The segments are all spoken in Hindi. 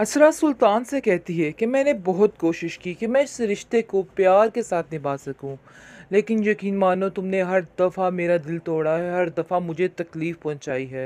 असरा सुल्तान से कहती है कि मैंने बहुत कोशिश की कि मैं इस रिश्ते को प्यार के साथ निभा सकूं लेकिन यकीन मानो तुमने हर दफ़ा मेरा दिल तोड़ा है हर दफ़ा मुझे तकलीफ़ पहुंचाई है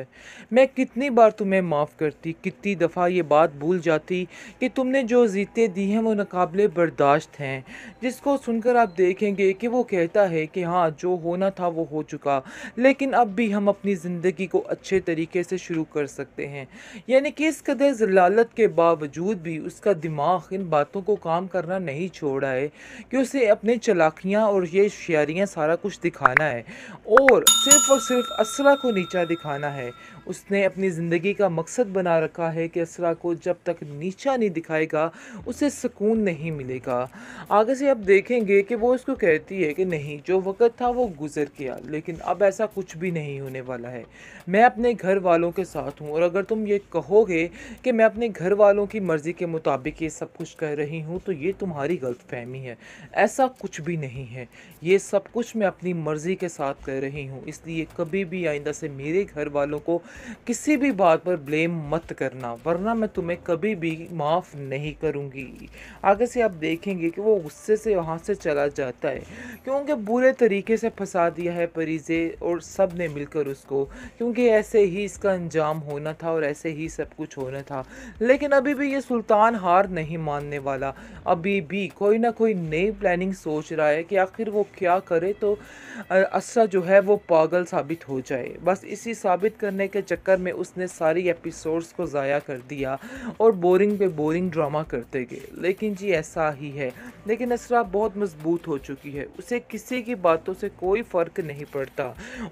मैं कितनी बार तुम्हें माफ़ करती कितनी दफ़ा ये बात भूल जाती कि तुमने जो जीतें दी हैं वो नाकबले बर्दाश्त हैं जिसको सुनकर आप देखेंगे कि वो कहता है कि हाँ जो होना था वो हो चुका लेकिन अब भी हम अपनी ज़िंदगी को अच्छे तरीके से शुरू कर सकते हैं यानी कि इस कदर जलालत के बावजूद भी उसका दिमाग इन बातों को काम करना नहीं छोड़ा है कि उसे अपने चलाकियाँ और ये होशियारियाँ सारा कुछ दिखाना है और सिर्फ और सिर्फ असला को नीचा दिखाना है उसने अपनी ज़िंदगी का मकसद बना रखा है कि असरा को जब तक नीचा नहीं दिखाएगा उसे सुकून नहीं मिलेगा आगे से अब देखेंगे कि वो उसको कहती है कि नहीं जो वक़्त था वो गुज़र गया लेकिन अब ऐसा कुछ भी नहीं होने वाला है मैं अपने घर वालों के साथ हूँ और अगर तुम ये कहोगे कि मैं अपने घर वालों की मर्ज़ी के मुताबिक ये सब कुछ कह रही हूँ तो ये तुम्हारी गलत फहमी है ऐसा कुछ भी नहीं है ये सब कुछ मैं अपनी मर्ज़ी के साथ कह रही हूँ इसलिए कभी भी आइंदा से मेरे घर वालों को किसी भी बात पर ब्लेम मत करना वरना मैं तुम्हें कभी भी माफ़ नहीं करूँगी आगे से आप देखेंगे कि वो गुस्से से वहाँ से चला जाता है क्योंकि बुरे तरीके से फंसा दिया है परीजे और सब ने मिलकर उसको क्योंकि ऐसे ही इसका अंजाम होना था और ऐसे ही सब कुछ होना था लेकिन अभी भी ये सुल्तान हार नहीं मानने वाला अभी भी कोई ना कोई नई प्लानिंग सोच रहा है कि आखिर वो क्या करे तो असरा जो है वो पागल साबित हो जाए बस इसी साबित करने के चक्कर में उसने सारी एपिसोड्स को ज़ाया कर दिया और बोरिंग पे बोरिंग ड्रामा करते गए लेकिन जी ऐसा ही है लेकिन असरा बहुत मजबूत हो चुकी है उसे किसी की बातों से कोई फ़र्क नहीं पड़ता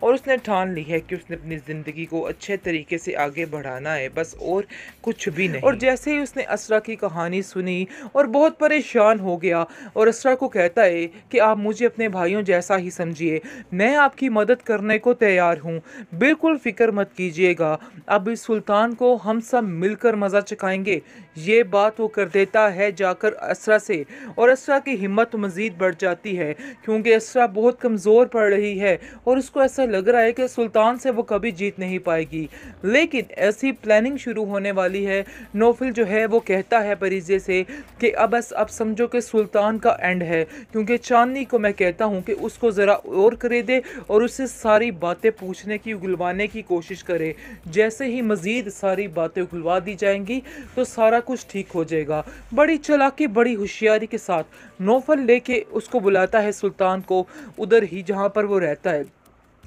और उसने ठान ली है कि उसने अपनी ज़िंदगी को अच्छे तरीके से आगे बढ़ाना है बस और कुछ भी नहीं और जैसे ही उसने असरा की कहानी सुनी और बहुत परेशान हो गया और असरा को कहता है कि आप मुझे अपने भाइयों जैसा ही समझिए मैं आपकी मदद करने को तैयार हूँ बिल्कुल फ़िक्र मत कीजिए कीजिएगा अब इस सुल्तान को हम सब मिलकर मज़ा चखाएंगे ये बात वो कर देता है जाकर असरा से और असरा की हिम्मत मज़ीद बढ़ जाती है क्योंकि असरा बहुत कमज़ोर पड़ रही है और उसको ऐसा लग रहा है कि सुल्तान से वो कभी जीत नहीं पाएगी लेकिन ऐसी प्लानिंग शुरू होने वाली है नोफिल जो है वो कहता है परिजे से कि अब बस अब समझो कि सुल्तान का एंड है क्योंकि चांदनी को मैं कहता हूँ कि उसको ज़रा और करे दे और उससे सारी बातें पूछने की उगलवाने की कोशिश करे करे जैसे ही मज़ीद सारी बातें खुलवा दी जाएंगी तो सारा कुछ ठीक हो जाएगा बड़ी चलाकी बड़ी होशियारी के साथ नौफल लेके उसको बुलाता है सुल्तान को उधर ही जहाँ पर वो रहता है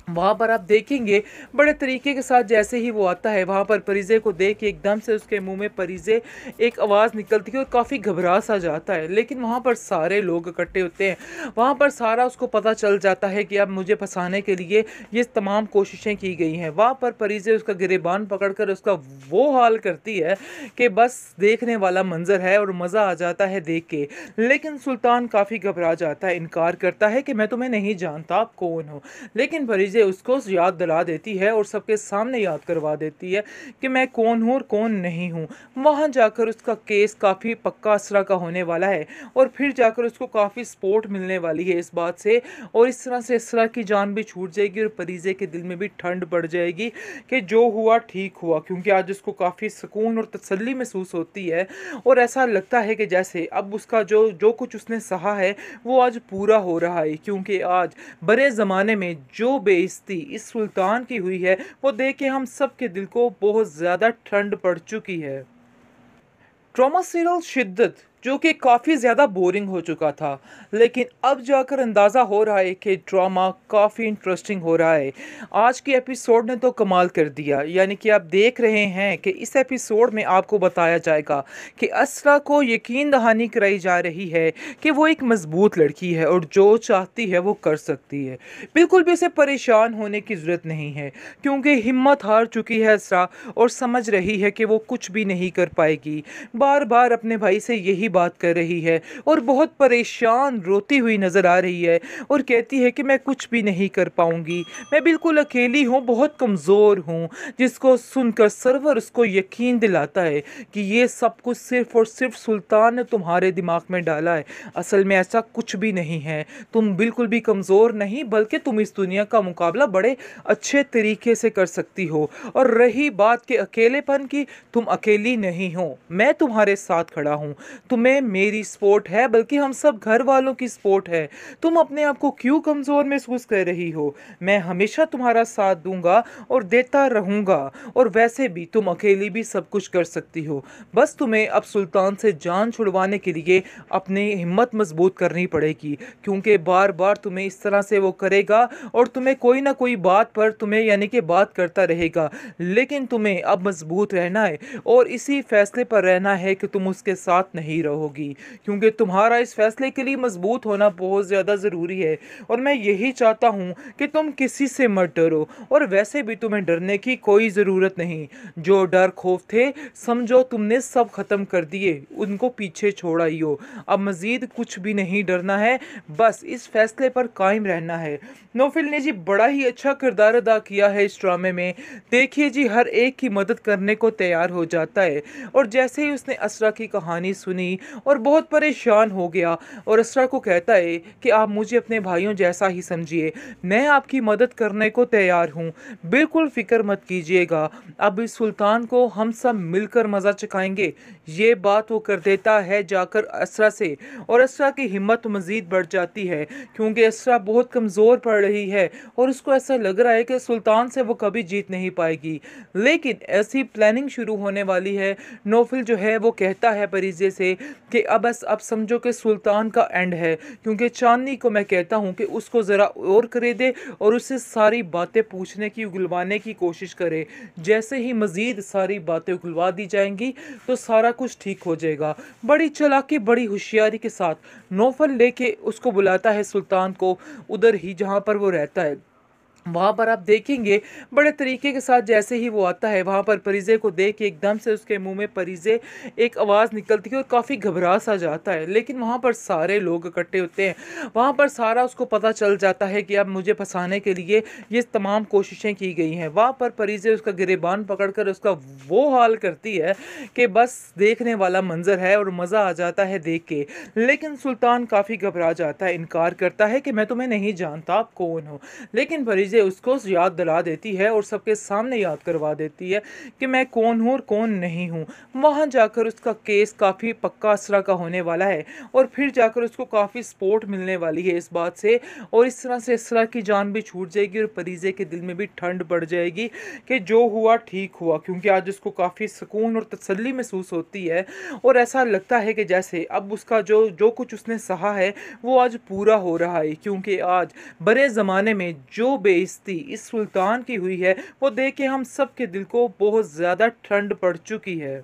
वहाँ पर आप देखेंगे बड़े तरीके के साथ जैसे ही वो आता है वहाँ पर परिजे को देख के एकदम से उसके मुंह में परिजे एक आवाज़ निकलती है और काफ़ी घबरा सा जाता है लेकिन वहाँ पर सारे लोग इकट्ठे होते हैं वहाँ पर सारा उसको पता चल जाता है कि अब मुझे फंसाने के लिए ये तमाम कोशिशें की गई हैं वहाँ पर परिजे उसका गिरेबान पकड़ कर उसका वो हाल करती है कि बस देखने वाला मंजर है और मज़ा आ जाता है देख के लेकिन सुल्तान काफ़ी घबरा जाता है इनकार करता है कि मैं तुम्हें नहीं जानता आप कौन हो लेकिन परिजे चीज़ें उसको याद दिला देती है और सबके सामने याद करवा देती है कि मैं कौन हूँ और कौन नहीं हूँ वहाँ जाकर उसका केस काफ़ी पक्का असरा का होने वाला है और फिर जाकर उसको काफ़ी सपोर्ट मिलने वाली है इस बात से और इस तरह से तरह की जान भी छूट जाएगी और परीजे के दिल में भी ठंड पड़ जाएगी कि जो हुआ ठीक हुआ क्योंकि आज उसको काफ़ी सुकून और तसली महसूस होती है और ऐसा लगता है कि जैसे अब उसका जो जो कुछ उसने सहा है वो आज पूरा हो रहा है क्योंकि आज बड़े ज़माने में जो बे बेइज्जती इस सुल्तान की हुई है वो देख के हम सब के दिल को बहुत ज़्यादा ठंड पड़ चुकी है ट्रामा सीरल शिद्दत जो कि काफ़ी ज़्यादा बोरिंग हो चुका था लेकिन अब जाकर अंदाज़ा हो रहा है कि ड्रामा काफ़ी इंटरेस्टिंग हो रहा है आज के एपिसोड ने तो कमाल कर दिया यानी कि आप देख रहे हैं कि इस एपिसोड में आपको बताया जाएगा कि असरा को यकीन दहानी कराई जा रही है कि वो एक मजबूत लड़की है और जो चाहती है वो कर सकती है बिल्कुल भी उसे परेशान होने की ज़रूरत नहीं है क्योंकि हिम्मत हार चुकी है असरा और समझ रही है कि वो कुछ भी नहीं कर पाएगी बार बार अपने भाई से यही ही बात कर रही है और बहुत परेशान रोती हुई नज़र आ रही है और कहती है कि मैं कुछ भी नहीं कर पाऊँगी मैं बिल्कुल अकेली हूँ बहुत कमज़ोर हूँ जिसको सुनकर सरवर उसको यकीन दिलाता है कि ये सब कुछ सिर्फ और सिर्फ सुल्तान ने तुम्हारे दिमाग में डाला है असल में ऐसा कुछ भी नहीं है तुम बिल्कुल भी कमज़ोर नहीं बल्कि तुम इस दुनिया का मुकाबला बड़े अच्छे तरीके से कर सकती हो और रही बात के अकेलेपन की तुम अकेली नहीं हो मैं तुम्हारे साथ खड़ा हूँ तुम तुम्हें मेरी स्पोर्ट है बल्कि हम सब घर वालों की स्पोर्ट है तुम अपने आप को क्यों कमज़ोर महसूस कर रही हो मैं हमेशा तुम्हारा साथ दूंगा और देता रहूँगा और वैसे भी तुम अकेली भी सब कुछ कर सकती हो बस तुम्हें अब सुल्तान से जान छुड़वाने के लिए अपनी हिम्मत मजबूत करनी पड़ेगी क्योंकि बार बार तुम्हें इस तरह से वो करेगा और तुम्हें कोई ना कोई बात पर तुम्हें यानी कि बात करता रहेगा लेकिन तुम्हें अब मजबूत रहना है और इसी फैसले पर रहना है कि तुम उसके साथ नहीं रहोगी क्योंकि तुम्हारा इस फैसले के लिए मजबूत होना बहुत ज़्यादा ज़रूरी है और मैं यही चाहता हूँ कि तुम किसी से मत डरो और वैसे भी तुम्हें डरने की कोई ज़रूरत नहीं जो डर खौफ थे समझो तुमने सब ख़त्म कर दिए उनको पीछे छोड़ा ही हो अब मज़ीद कुछ भी नहीं डरना है बस इस फैसले पर कायम रहना है नोफिल ने जी बड़ा ही अच्छा किरदार अदा किया है इस ड्रामे में देखिए जी हर एक की मदद करने को तैयार हो जाता है और जैसे ही उसने असरा की कहानी सुनी और बहुत परेशान हो गया और असरा को कहता है कि आप मुझे अपने भाइयों जैसा ही समझिए मैं आपकी मदद करने को तैयार हूँ बिल्कुल फिक्र मत कीजिएगा अब इस सुल्तान को हम सब मिलकर मज़ा चखाएंगे ये बात वो कर देता है जाकर असरा से और असरा की हिम्मत मज़ीद बढ़ जाती है क्योंकि असरा बहुत कमज़ोर पड़ रही है और उसको ऐसा लग रहा है कि सुल्तान से वो कभी जीत नहीं पाएगी लेकिन ऐसी प्लानिंग शुरू होने वाली है नोफिल जो है वो कहता है परिजे से कि अब बस अब समझो कि सुल्तान का एंड है क्योंकि चांदनी को मैं कहता हूँ कि उसको ज़रा और करे दे और उससे सारी बातें पूछने की उगलवाने की कोशिश करे जैसे ही मज़ीद सारी बातें उगलवा दी जाएंगी तो सारा कुछ ठीक हो जाएगा बड़ी चलाकी बड़ी होशियारी के साथ नौफल लेके उसको बुलाता है सुल्तान को उधर ही जहाँ पर वो रहता है वहाँ पर आप देखेंगे बड़े तरीके के साथ जैसे ही वो आता है वहाँ पर परिज़े को देख के एकदम से उसके मुंह में परिज़े एक आवाज़ निकलती है और काफ़ी घबरा सा जाता है लेकिन वहाँ पर सारे लोग इकट्ठे होते हैं वहाँ पर सारा उसको पता चल जाता है कि अब मुझे फंसाने के लिए ये तमाम कोशिशें की गई हैं वहाँ पर परिज़े उसका गिरेबान पकड़ कर उसका वो हाल करती है कि बस देखने वाला मंजर है और मज़ा आ जाता है देख के लेकिन सुल्तान काफ़ी घबरा जाता है इनकार करता है कि मैं तुम्हें नहीं जानता आप कौन हो लेकिन परिज़े चीज़ें उसको याद दिला देती है और सबके सामने याद करवा देती है कि मैं कौन हूँ और कौन नहीं हूँ वहाँ जाकर उसका केस काफ़ी पक्का असरा का होने वाला है और फिर जाकर उसको काफ़ी सपोर्ट मिलने वाली है इस बात से और इस तरह से तरह की जान भी छूट जाएगी और परीजे के दिल में भी ठंड पड़ जाएगी कि जो हुआ ठीक हुआ क्योंकि आज उसको काफ़ी सुकून और तसली महसूस होती है और ऐसा लगता है कि जैसे अब उसका जो जो कुछ उसने सहा है वो आज पूरा हो रहा है क्योंकि आज बड़े ज़माने में जो बे बेइज्जती इस सुल्तान की हुई है वो देख के हम सब के दिल को बहुत ज़्यादा ठंड पड़ चुकी है